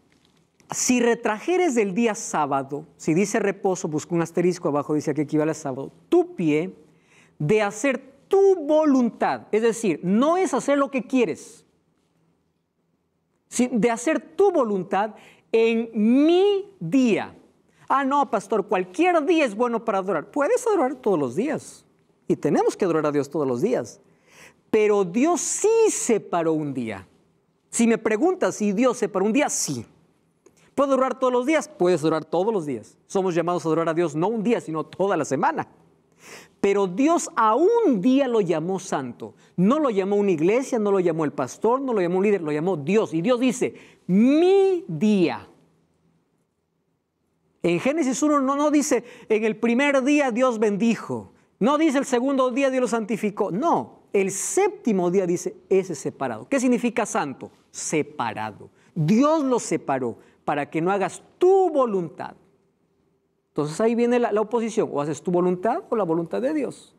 Si retrajeres del día sábado, si dice reposo, busco un asterisco abajo, dice que equivale a sábado, tu pie de hacer tu voluntad, es decir, no es hacer lo que quieres, de hacer tu voluntad en mi día. Ah, no, pastor, cualquier día es bueno para adorar. Puedes adorar todos los días. Y tenemos que adorar a Dios todos los días. Pero Dios sí separó un día. Si me preguntas si Dios separó un día, sí. ¿Puedo adorar todos los días? Puedes adorar todos los días. Somos llamados a adorar a Dios no un día, sino toda la semana. Pero Dios a un día lo llamó santo. No lo llamó una iglesia, no lo llamó el pastor, no lo llamó un líder, lo llamó Dios. Y Dios dice, mi día en Génesis 1 no, dice, en el primer día Dios bendijo. No dice el segundo día Dios lo santificó. No, el séptimo día dice, ese separado. ¿Qué significa santo? Separado. Dios lo separó para que no hagas tu voluntad. Entonces ahí viene la, oposición. O haces tu voluntad o la voluntad de Dios.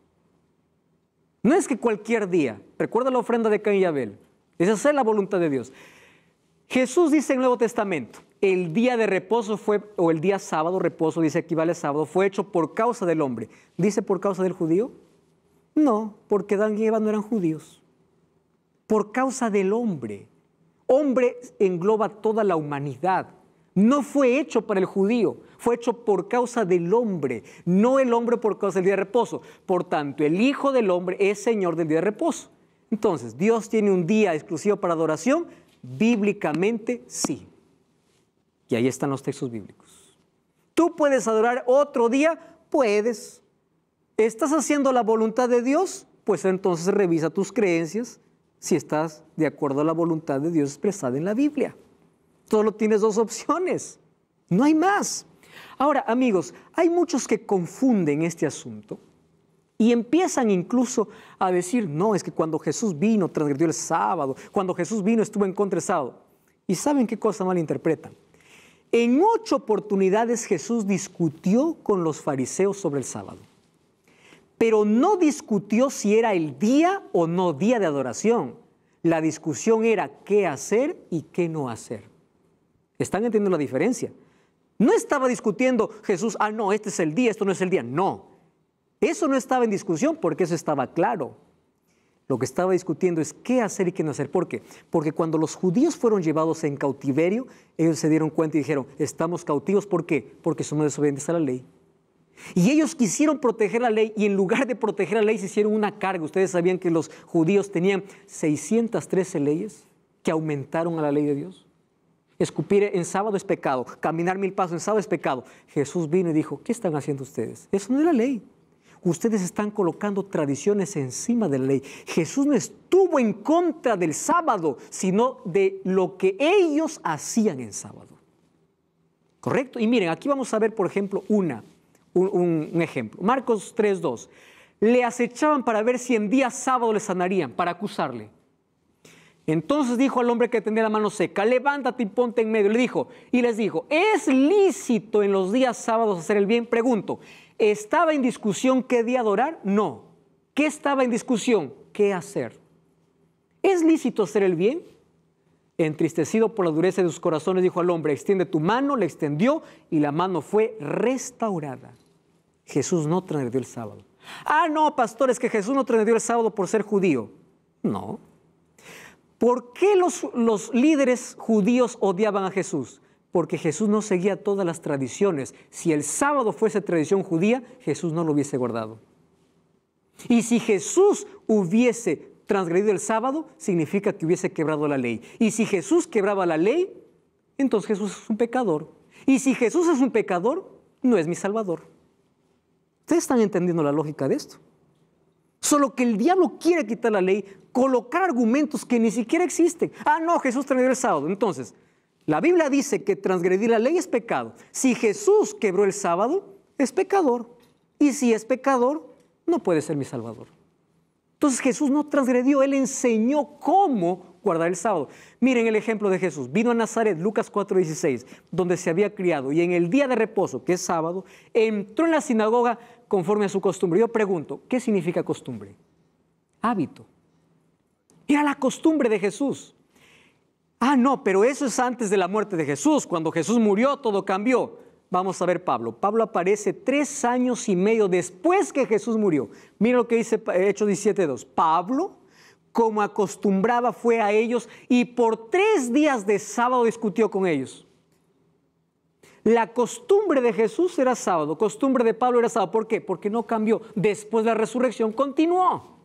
No es que cualquier día, recuerda la ofrenda de Caín y Abel, es hacer la voluntad de Dios. Jesús dice en el Nuevo Testamento, el día de reposo fue, o el día sábado, reposo dice equivale sábado, fue hecho por causa del hombre. ¿Dice por causa del judío? No, porque Dan y Eva no eran judíos. Por causa del hombre. Hombre engloba toda la humanidad. No fue hecho para el judío, fue hecho por causa del hombre, no el hombre por causa del día de reposo. Por tanto, el Hijo del Hombre es Señor del día de reposo. Entonces, ¿Dios tiene un día exclusivo para adoración? Bíblicamente sí. Y ahí están los textos bíblicos. Tú puedes adorar otro día, puedes. ¿Estás haciendo la voluntad de Dios? Pues entonces revisa tus creencias si estás de acuerdo a la voluntad de Dios expresada en la Biblia. Solo tienes dos opciones, no hay más. Ahora, amigos, hay muchos que confunden este asunto y empiezan incluso a decir, no, es que cuando Jesús vino transgredió el sábado, cuando Jesús vino estuvo en contra sábado. ¿Y saben qué cosa mal interpretan? En ocho oportunidades Jesús discutió con los fariseos sobre el sábado, pero no discutió si era el día o no día de adoración. La discusión era qué hacer y qué no hacer. ¿Están entendiendo la diferencia? No estaba discutiendo Jesús, ah, no, este es el día, esto no es el día. No, eso no estaba en discusión porque eso estaba claro. Lo que estaba discutiendo es qué hacer y qué no hacer. ¿Por qué? Porque cuando los judíos fueron llevados en cautiverio, ellos se dieron cuenta y dijeron, estamos cautivos, ¿por qué? Porque somos desobedientes a la ley. Y ellos quisieron proteger la ley y en lugar de proteger la ley se hicieron una carga. Ustedes sabían que los judíos tenían 613 leyes que aumentaron a la ley de Dios. Escupir en sábado es pecado, caminar mil pasos en sábado es pecado. Jesús vino y dijo, ¿qué están haciendo ustedes? Eso no era la ley. Ustedes están colocando tradiciones encima de la ley. Jesús no estuvo en contra del sábado, sino de lo que ellos hacían en sábado. ¿Correcto? Y miren, aquí vamos a ver, por ejemplo, una, un, ejemplo. Marcos 3.2. Le acechaban para ver si en día sábado le sanarían, para acusarle. Entonces dijo al hombre que tenía la mano seca, levántate y ponte en medio. Le dijo, y les dijo, ¿es lícito en los días sábados hacer el bien? Pregunto, ¿Estaba en discusión qué día adorar? No. ¿Qué estaba en discusión? ¿Qué hacer? ¿Es lícito hacer el bien? Entristecido por la dureza de sus corazones, dijo al hombre, extiende tu mano, le extendió y la mano fue restaurada. Jesús no transgredió el sábado. Ah, no, pastores, que Jesús no transgredió el sábado por ser judío. No. ¿Por qué los, los líderes judíos odiaban a Jesús? porque Jesús no seguía todas las tradiciones. Si el sábado fuese tradición judía, Jesús no lo hubiese guardado. Y si Jesús hubiese transgredido el sábado, significa que hubiese quebrado la ley. Y si Jesús quebraba la ley, entonces Jesús es un pecador. Y si Jesús es un pecador, no es mi Salvador. ¿Ustedes están entendiendo la lógica de esto? Solo que el diablo quiere quitar la ley, colocar argumentos que ni siquiera existen. Ah, no, Jesús transgredió el sábado. Entonces, la Biblia dice que transgredir la ley es pecado. Si Jesús quebró el sábado, es pecador. Y si es pecador, no puede ser mi Salvador. Entonces Jesús no transgredió, Él enseñó cómo guardar el sábado. Miren el ejemplo de Jesús. Vino a Nazaret, Lucas 4:16, donde se había criado, y en el día de reposo, que es sábado, entró en la sinagoga conforme a su costumbre. Yo pregunto, ¿qué significa costumbre? Hábito. Era la costumbre de Jesús. Ah, no, pero eso es antes de la muerte de Jesús. Cuando Jesús murió, todo cambió. Vamos a ver Pablo. Pablo aparece tres años y medio después que Jesús murió. Mira lo que dice Hechos 17.2. Pablo, como acostumbraba, fue a ellos y por tres días de sábado discutió con ellos. La costumbre de Jesús era sábado, costumbre de Pablo era sábado. ¿Por qué? Porque no cambió. Después de la resurrección continuó.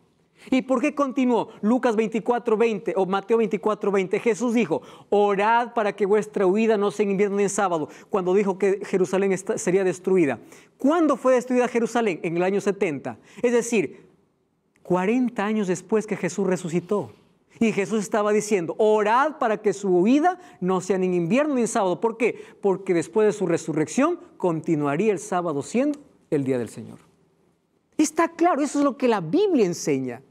¿Y por qué continuó? Lucas 24, 20 o Mateo 24, 20. Jesús dijo, orad para que vuestra huida no sea en invierno ni en sábado, cuando dijo que Jerusalén sería destruida. ¿Cuándo fue destruida Jerusalén? En el año 70. Es decir, 40 años después que Jesús resucitó. Y Jesús estaba diciendo, orad para que su huida no sea ni en invierno ni en sábado. ¿Por qué? Porque después de su resurrección continuaría el sábado siendo el día del Señor. Está claro, eso es lo que la Biblia enseña.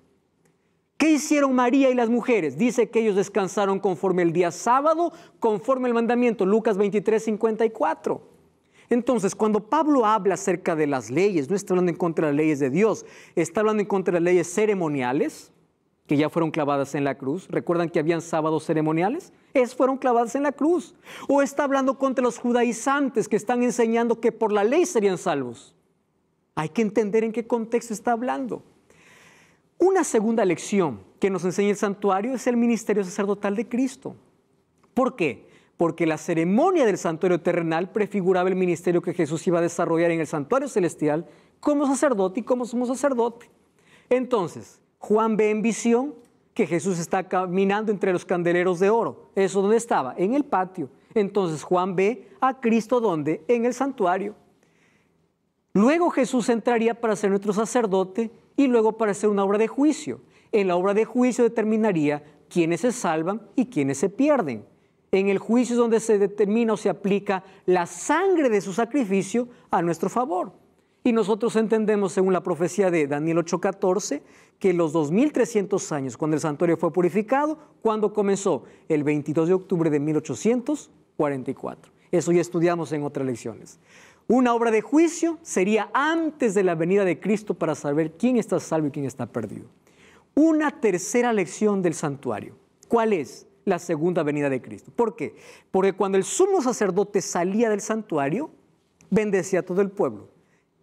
¿Qué hicieron María y las mujeres? Dice que ellos descansaron conforme el día sábado, conforme el mandamiento, Lucas 23, 54. Entonces, cuando Pablo habla acerca de las leyes, no está hablando en contra de las leyes de Dios, está hablando en contra de las leyes ceremoniales, que ya fueron clavadas en la cruz. ¿Recuerdan que habían sábados ceremoniales? Es fueron clavadas en la cruz. O está hablando contra los judaizantes que están enseñando que por la ley serían salvos. Hay que entender en qué contexto está hablando. Una segunda lección que nos enseña el santuario es el ministerio sacerdotal de Cristo. ¿Por qué? Porque la ceremonia del santuario terrenal prefiguraba el ministerio que Jesús iba a desarrollar en el santuario celestial como sacerdote y como sumo sacerdote. Entonces, Juan ve en visión que Jesús está caminando entre los candeleros de oro. ¿Eso dónde estaba? En el patio. Entonces Juan ve a Cristo ¿dónde? En el santuario. Luego Jesús entraría para ser nuestro sacerdote y luego para hacer una obra de juicio. En la obra de juicio determinaría quiénes se salvan y quiénes se pierden. En el juicio es donde se determina o se aplica la sangre de su sacrificio a nuestro favor. Y nosotros entendemos, según la profecía de Daniel 8:14, que los 2.300 años, cuando el santuario fue purificado, cuando comenzó? El 22 de octubre de 1844. Eso ya estudiamos en otras lecciones. Una obra de juicio sería antes de la venida de Cristo para saber quién está salvo y quién está perdido. Una tercera lección del santuario. ¿Cuál es? La segunda venida de Cristo. ¿Por qué? Porque cuando el sumo sacerdote salía del santuario, bendecía a todo el pueblo.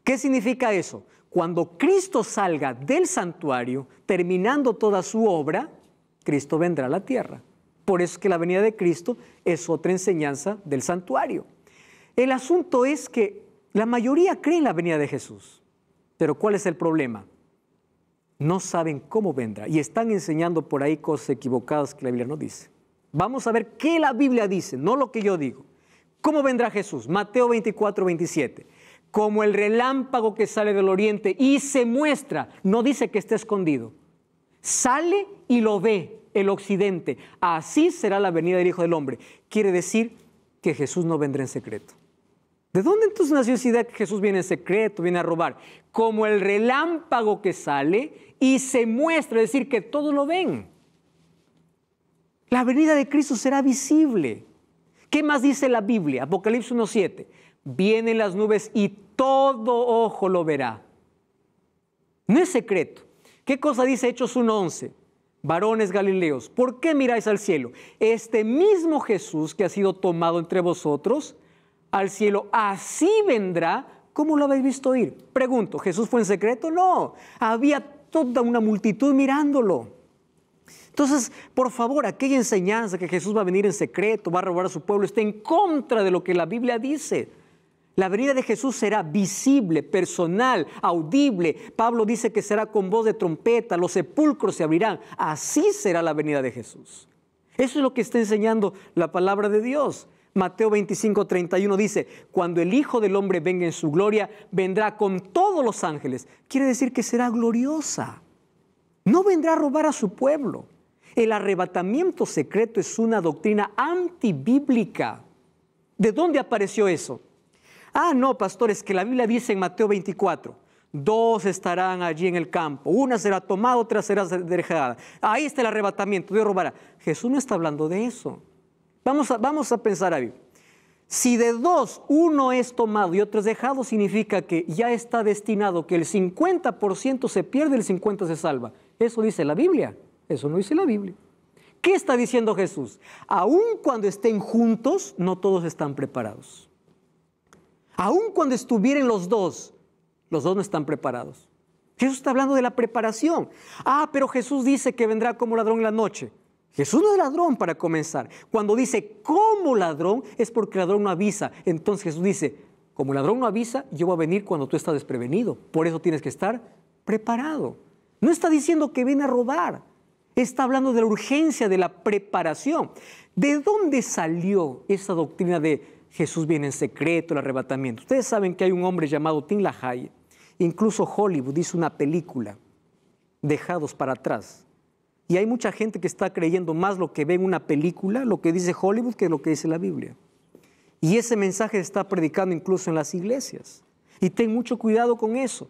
¿Qué significa eso? Cuando Cristo salga del santuario, terminando toda su obra, Cristo vendrá a la tierra. Por eso es que la venida de Cristo es otra enseñanza del santuario. El asunto es que la mayoría cree en la venida de Jesús, pero ¿cuál es el problema? No saben cómo vendrá y están enseñando por ahí cosas equivocadas que la Biblia no dice. Vamos a ver qué la Biblia dice, no lo que yo digo. ¿Cómo vendrá Jesús? Mateo 24, 27. Como el relámpago que sale del oriente y se muestra, no dice que esté escondido. Sale y lo ve el occidente. Así será la venida del Hijo del Hombre. Quiere decir que Jesús no vendrá en secreto. ¿De dónde entonces nació esa idea que Jesús viene en secreto, viene a robar? Como el relámpago que sale y se muestra, es decir, que todos lo ven. La venida de Cristo será visible. ¿Qué más dice la Biblia? Apocalipsis 1.7. Vienen las nubes y todo ojo lo verá. No es secreto. ¿Qué cosa dice Hechos 1.11? Varones Galileos, ¿por qué miráis al cielo? Este mismo Jesús que ha sido tomado entre vosotros, al cielo, así vendrá ¿cómo lo habéis visto ir. Pregunto, ¿Jesús fue en secreto? No, había toda una multitud mirándolo. Entonces, por favor, aquella enseñanza que Jesús va a venir en secreto, va a robar a su pueblo, está en contra de lo que la Biblia dice. La venida de Jesús será visible, personal, audible. Pablo dice que será con voz de trompeta, los sepulcros se abrirán. Así será la venida de Jesús. Eso es lo que está enseñando la palabra de Dios. Mateo 25, 31 dice, cuando el Hijo del Hombre venga en su gloria, vendrá con todos los ángeles. Quiere decir que será gloriosa. No vendrá a robar a su pueblo. El arrebatamiento secreto es una doctrina antibíblica. ¿De dónde apareció eso? Ah, no, pastores, que la Biblia dice en Mateo 24, dos estarán allí en el campo, una será tomada, otra será dejada. Ahí está el arrebatamiento, Dios robará. Jesús no está hablando de eso. Vamos a, vamos a pensar ahí. Si de dos uno es tomado y otro es dejado, significa que ya está destinado que el 50% se pierde y el 50% se salva. Eso dice la Biblia. Eso no dice la Biblia. ¿Qué está diciendo Jesús? Aun cuando estén juntos, no todos están preparados. Aun cuando estuvieran los dos, los dos no están preparados. Jesús está hablando de la preparación. Ah, pero Jesús dice que vendrá como ladrón en la noche. Jesús no es ladrón para comenzar. Cuando dice como ladrón es porque el ladrón no avisa. Entonces Jesús dice, como el ladrón no avisa, yo voy a venir cuando tú estás desprevenido. Por eso tienes que estar preparado. No está diciendo que viene a robar. Está hablando de la urgencia, de la preparación. ¿De dónde salió esa doctrina de Jesús viene en secreto, el arrebatamiento? Ustedes saben que hay un hombre llamado Tim LaHaye. Incluso Hollywood hizo una película, Dejados para atrás y hay mucha gente que está creyendo más lo que ve en una película, lo que dice Hollywood, que lo que dice la Biblia. Y ese mensaje se está predicando incluso en las iglesias. Y ten mucho cuidado con eso.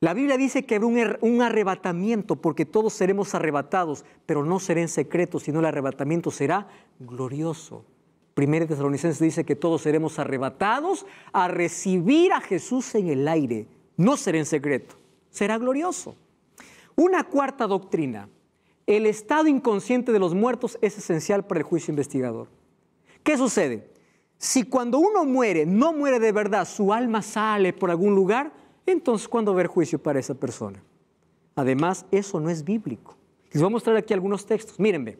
La Biblia dice que habrá un er-, arrebatamiento, porque todos seremos arrebatados, pero no será en secreto, sino el arrebatamiento será glorioso. Primero Tesalonicenses dice que todos seremos arrebatados a recibir a Jesús en el aire. No será en secreto, será glorioso. Una cuarta doctrina, el estado inconsciente de los muertos es esencial para el juicio investigador. ¿Qué sucede? Si cuando uno muere, no muere de verdad, su alma sale por algún lugar, entonces ¿cuándo haber juicio para esa persona? Además, eso no es bíblico. Les voy a mostrar aquí algunos textos. Mírenme.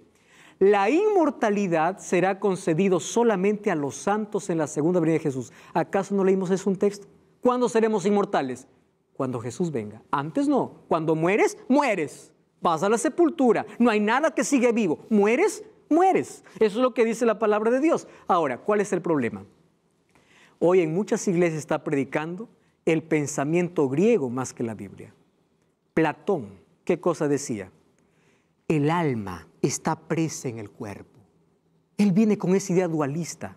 La inmortalidad será concedido solamente a los santos en la segunda venida de Jesús. ¿Acaso no leímos eso un texto? ¿Cuándo seremos inmortales? Cuando Jesús venga. Antes no. Cuando mueres, mueres. Pasa a la sepultura, no hay nada que sigue vivo, mueres, mueres. Eso es lo que dice la palabra de Dios. Ahora, ¿cuál es el problema? Hoy en muchas iglesias está predicando el pensamiento griego más que la Biblia. Platón, ¿qué cosa decía? El alma está presa en el cuerpo. Él viene con esa idea dualista.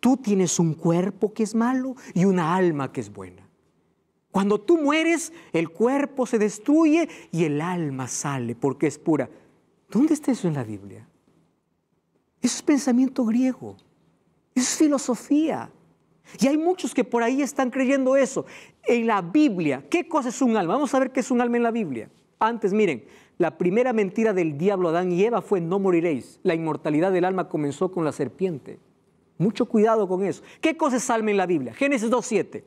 Tú tienes un cuerpo que es malo y una alma que es buena. Cuando tú mueres, el cuerpo se destruye y el alma sale porque es pura. ¿Dónde está eso en la Biblia? Eso es pensamiento griego. Eso es filosofía. Y hay muchos que por ahí están creyendo eso. En la Biblia, ¿qué cosa es un alma? Vamos a ver qué es un alma en la Biblia. Antes, miren, la primera mentira del diablo Adán y Eva fue no moriréis. La inmortalidad del alma comenzó con la serpiente. Mucho cuidado con eso. ¿Qué cosa es alma en la Biblia? Génesis 2.7.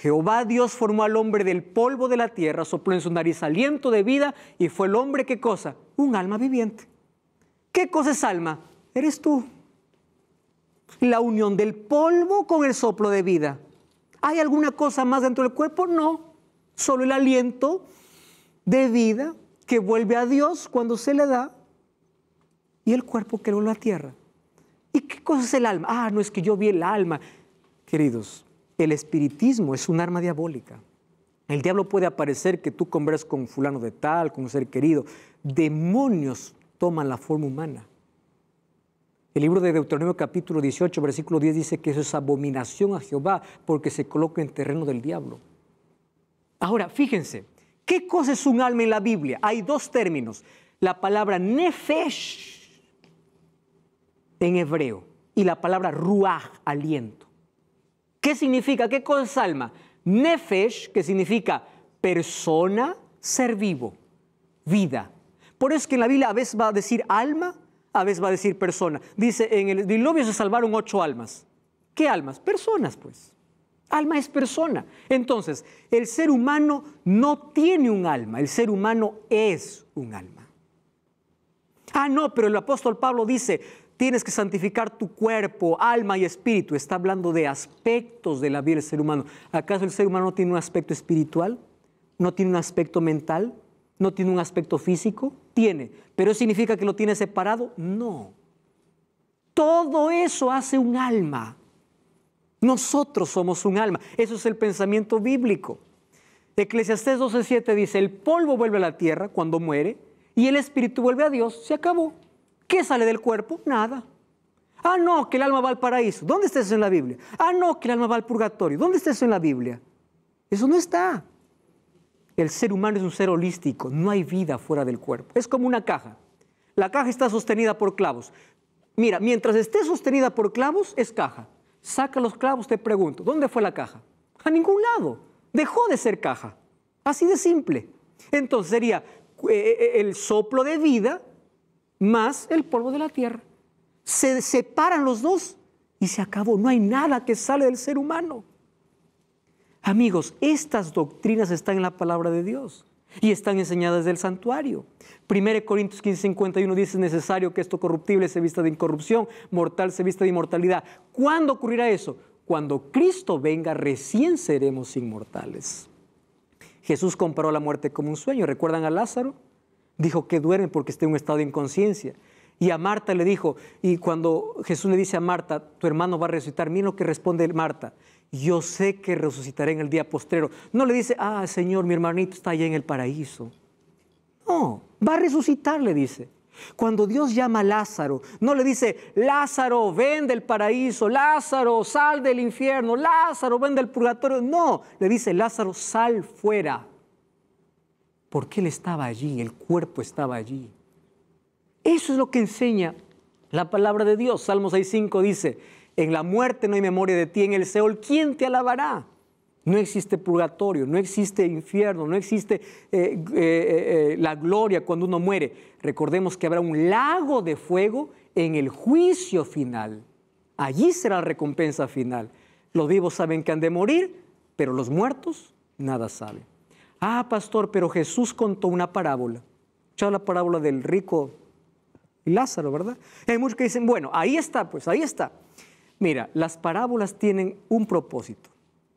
Jehová Dios formó al hombre del polvo de la tierra, sopló en su nariz aliento de vida y fue el hombre qué cosa? Un alma viviente. ¿Qué cosa es alma? Eres tú. La unión del polvo con el soplo de vida. ¿Hay alguna cosa más dentro del cuerpo? No. Solo el aliento de vida que vuelve a Dios cuando se le da y el cuerpo que vuelve a la tierra. ¿Y qué cosa es el alma? Ah, no es que yo vi el alma. Queridos, el espiritismo es un arma diabólica. El diablo puede aparecer que tú conversas con fulano de tal, con un ser querido. Demonios toman la forma humana. El libro de Deuteronomio capítulo 18, versículo 10 dice que eso es abominación a Jehová porque se coloca en terreno del diablo. Ahora, fíjense, ¿qué cosa es un alma en la Biblia? Hay dos términos. La palabra nefesh en hebreo y la palabra ruach, aliento. ¿Qué significa? ¿Qué alma? Nefesh, que significa persona, ser vivo, vida. Por eso que en la Biblia a veces va a decir alma, a veces va a decir persona. Dice, en el diluvio se salvaron ocho almas. ¿Qué almas? Personas, pues. Alma es persona. Entonces, el ser humano no tiene un alma, el ser humano es un alma. Ah, no, pero el apóstol Pablo dice, Tienes que santificar tu cuerpo, alma y espíritu. Está hablando de aspectos de la vida del ser humano. ¿Acaso el ser humano no tiene un aspecto espiritual? ¿No tiene un aspecto mental? ¿No tiene un aspecto físico? Tiene. ¿Pero significa que lo tiene separado? No. Todo eso hace un alma. Nosotros somos un alma. Eso es el pensamiento bíblico. Eclesiastés 12:7 dice, el polvo vuelve a la tierra cuando muere y el espíritu vuelve a Dios. Se acabó. ¿Qué sale del cuerpo? Nada. Ah, no, que el alma va al paraíso. ¿Dónde está eso en la Biblia? Ah, no, que el alma va al purgatorio. ¿Dónde está eso en la Biblia? Eso no está. El ser humano es un ser holístico, no hay vida fuera del cuerpo. Es como una caja. La caja está sostenida por clavos. Mira, mientras esté sostenida por clavos, es caja. Saca los clavos, te pregunto, ¿dónde fue la caja? A ningún lado. Dejó de ser caja. Así de simple. Entonces sería eh, eh, el soplo de vida más el polvo de la tierra. Se separan los dos y se acabó. No hay nada que sale del ser humano. Amigos, estas doctrinas están en la palabra de Dios y están enseñadas del santuario. 1 Corintios 15, 51 dice, es necesario que esto corruptible se vista de incorrupción, mortal se vista de inmortalidad. ¿Cuándo ocurrirá eso? Cuando Cristo venga, recién seremos inmortales. Jesús comparó la muerte como un sueño. ¿Recuerdan a Lázaro? dijo que duerme porque esté en un estado de inconsciencia. Y a Marta le dijo, y cuando Jesús le dice a Marta, tu hermano va a resucitar, mira lo que responde Marta, yo sé que resucitaré en el día postrero. No le dice, ah, Señor, mi hermanito está allá en el paraíso. No, va a resucitar, le dice. Cuando Dios llama a Lázaro, no le dice, Lázaro, ven del paraíso, Lázaro, sal del infierno, Lázaro, ven del purgatorio. No, le dice, Lázaro, sal fuera porque Él estaba allí, el cuerpo estaba allí. Eso es lo que enseña la palabra de Dios. Salmos 6.5 dice, en la muerte no hay memoria de ti, en el Seol, ¿quién te alabará? No existe purgatorio, no existe infierno, no existe eh, eh, eh, la gloria cuando uno muere. Recordemos que habrá un lago de fuego en el juicio final. Allí será la recompensa final. Los vivos saben que han de morir, pero los muertos nada saben. Ah, pastor, pero Jesús contó una parábola. Escuchaba la parábola del rico Lázaro, ¿verdad? hay muchos que dicen, bueno, ahí está, pues ahí está. Mira, las parábolas tienen un propósito,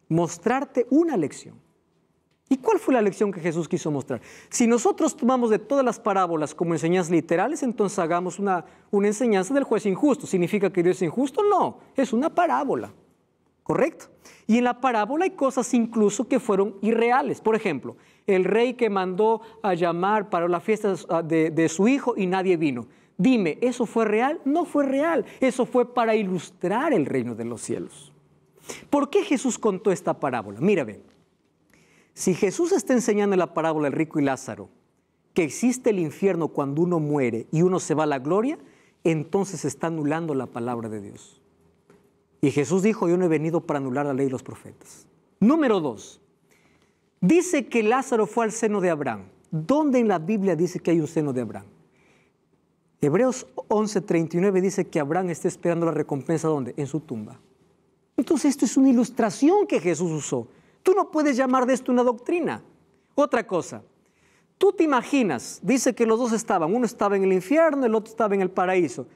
mostrarte una lección. ¿Y cuál fue la lección que Jesús quiso mostrar? Si nosotros tomamos de todas las parábolas como enseñanzas literales, entonces hagamos una, una enseñanza del juez injusto. ¿Significa que Dios es injusto? No, es una parábola. Correcto. Y en la parábola hay cosas incluso que fueron irreales. Por ejemplo, el rey que mandó a llamar para la fiesta ah, de, su hijo y nadie vino. Dime, ¿eso fue real? No fue real. Eso fue para ilustrar el reino de los cielos. ¿Por qué Jesús contó esta parábola? Mira, Si Jesús está enseñando en la parábola el rico y Lázaro que existe el infierno cuando uno muere y uno se va a la gloria, entonces está anulando la palabra de Dios. Y Jesús dijo, yo no he venido para anular la ley de los profetas. Número dos, dice que Lázaro fue al seno de Abraham. ¿Dónde en la Biblia dice que hay un seno de Abraham? Hebreos 11:39 dice que Abraham está esperando la recompensa ¿dónde? En su tumba. Entonces esto es una ilustración que Jesús usó. Tú no puedes llamar de esto una doctrina. Otra cosa, tú te imaginas, dice que los dos estaban, uno estaba en el infierno, el otro estaba en el paraíso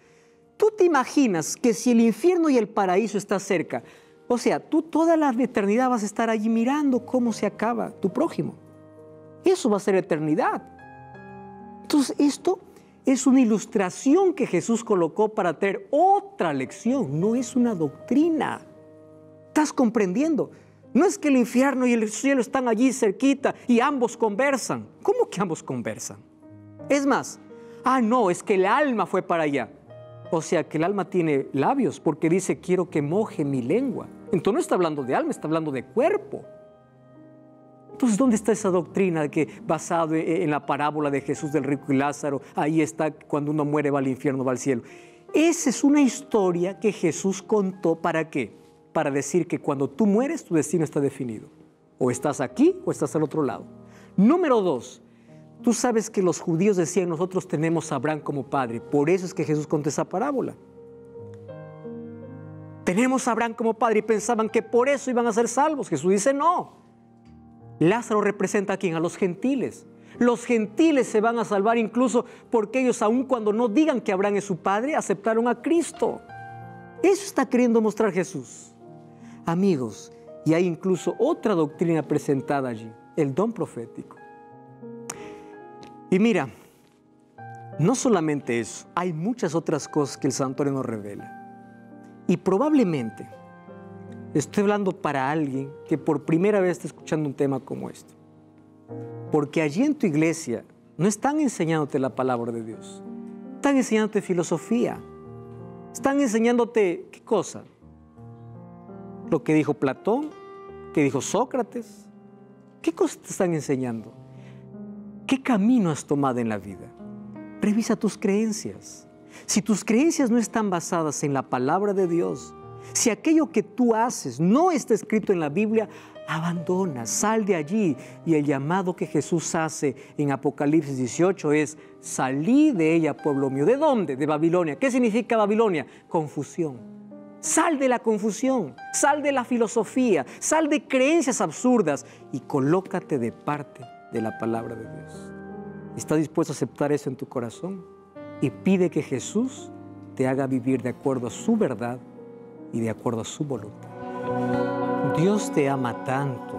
tú te imaginas que si el infierno y el paraíso está cerca, o sea, tú toda la eternidad vas a estar allí mirando cómo se acaba tu prójimo. Eso va a ser eternidad. Entonces, esto es una ilustración que Jesús colocó para traer otra lección, no es una doctrina. ¿Estás comprendiendo? No es que el infierno y el cielo están allí cerquita y ambos conversan. ¿Cómo que ambos conversan? Es más, ah, no, es que el alma fue para allá. O sea que el alma tiene labios porque dice quiero que moje mi lengua. Entonces no está hablando de alma, está hablando de cuerpo. Entonces, ¿dónde está esa doctrina de que basado e, en la parábola de Jesús del rico y Lázaro, ahí está, cuando uno muere va al infierno, va al cielo? Esa es una historia que Jesús contó para qué? Para decir que cuando tú mueres tu destino está definido. O estás aquí o estás al otro lado. Número dos, Tú sabes que los judíos decían, nosotros tenemos a Abraham como padre. Por eso es que Jesús contó esa parábola. Tenemos a Abraham como padre y pensaban que por eso iban a ser salvos. Jesús dice, no. Lázaro representa a quién? A los gentiles. Los gentiles se van a salvar incluso porque ellos, aun cuando no digan que Abraham es su padre, aceptaron a Cristo. Eso está queriendo mostrar Jesús. Amigos, y hay incluso otra doctrina presentada allí, el don profético. Y mira, no solamente eso, hay muchas otras cosas que el santuario nos revela. Y probablemente estoy hablando para alguien que por primera vez está escuchando un tema como este. Porque allí en tu iglesia no están enseñándote la palabra de Dios, están enseñándote filosofía, están enseñándote qué cosa. Lo que dijo Platón, que dijo Sócrates. ¿Qué cosas te están enseñando? ¿Qué camino has tomado en la vida? Revisa tus creencias. Si tus creencias no están basadas en la palabra de Dios, si aquello que tú haces no está escrito en la Biblia, abandona, sal de allí. Y el llamado que Jesús hace en Apocalipsis 18 es, salí de ella, pueblo mío. ¿De dónde? De Babilonia. ¿Qué significa Babilonia? Confusión. Sal de la confusión, sal de la filosofía, sal de creencias absurdas y colócate de parte de la palabra de Dios. ¿Estás dispuesto a aceptar eso en tu corazón? Y pide que Jesús te haga vivir de acuerdo a su verdad y de acuerdo a su voluntad. Dios te ama tanto,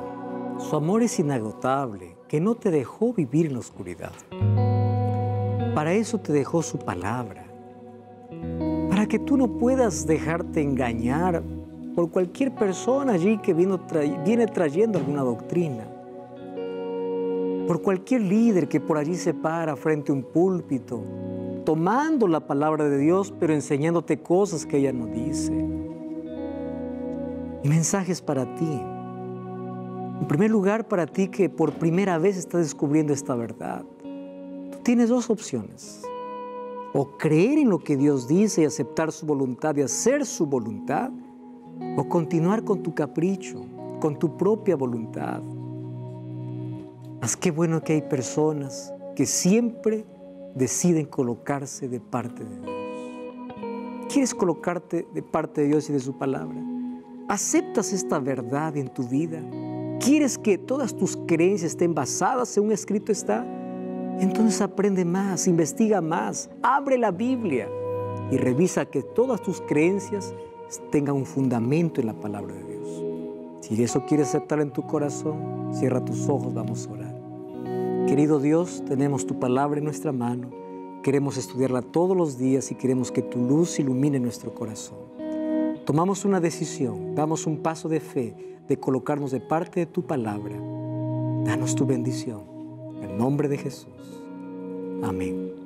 su amor es inagotable, que no te dejó vivir en la oscuridad. Para eso te dejó su palabra, para que tú no puedas dejarte engañar por cualquier persona allí que viene, trayendo alguna doctrina por cualquier líder que por allí se para frente a un púlpito, tomando la palabra de Dios, pero enseñándote cosas que ella no dice. Y mensajes para ti. En primer lugar, para ti que por primera vez estás descubriendo esta verdad. Tú tienes dos opciones. O creer en lo que Dios dice y aceptar su voluntad y hacer su voluntad. O continuar con tu capricho, con tu propia voluntad mas qué bueno que hay personas que siempre deciden colocarse de parte de Dios. ¿Quieres colocarte de parte de Dios y de su palabra? ¿Aceptas esta verdad en tu vida? ¿Quieres que todas tus creencias estén basadas según escrito está? Entonces aprende más, investiga más, abre la Biblia y revisa que todas tus creencias tengan un fundamento en la palabra de Dios. Si eso quieres aceptar en tu corazón, cierra tus ojos, vamos a orar. Querido Dios, tenemos tu palabra en nuestra mano. Queremos estudiarla todos los días y queremos que tu luz ilumine nuestro corazón. Tomamos una decisión, damos un paso de fe, de colocarnos de parte de tu palabra. Danos tu bendición. En el nombre de Jesús. Amén.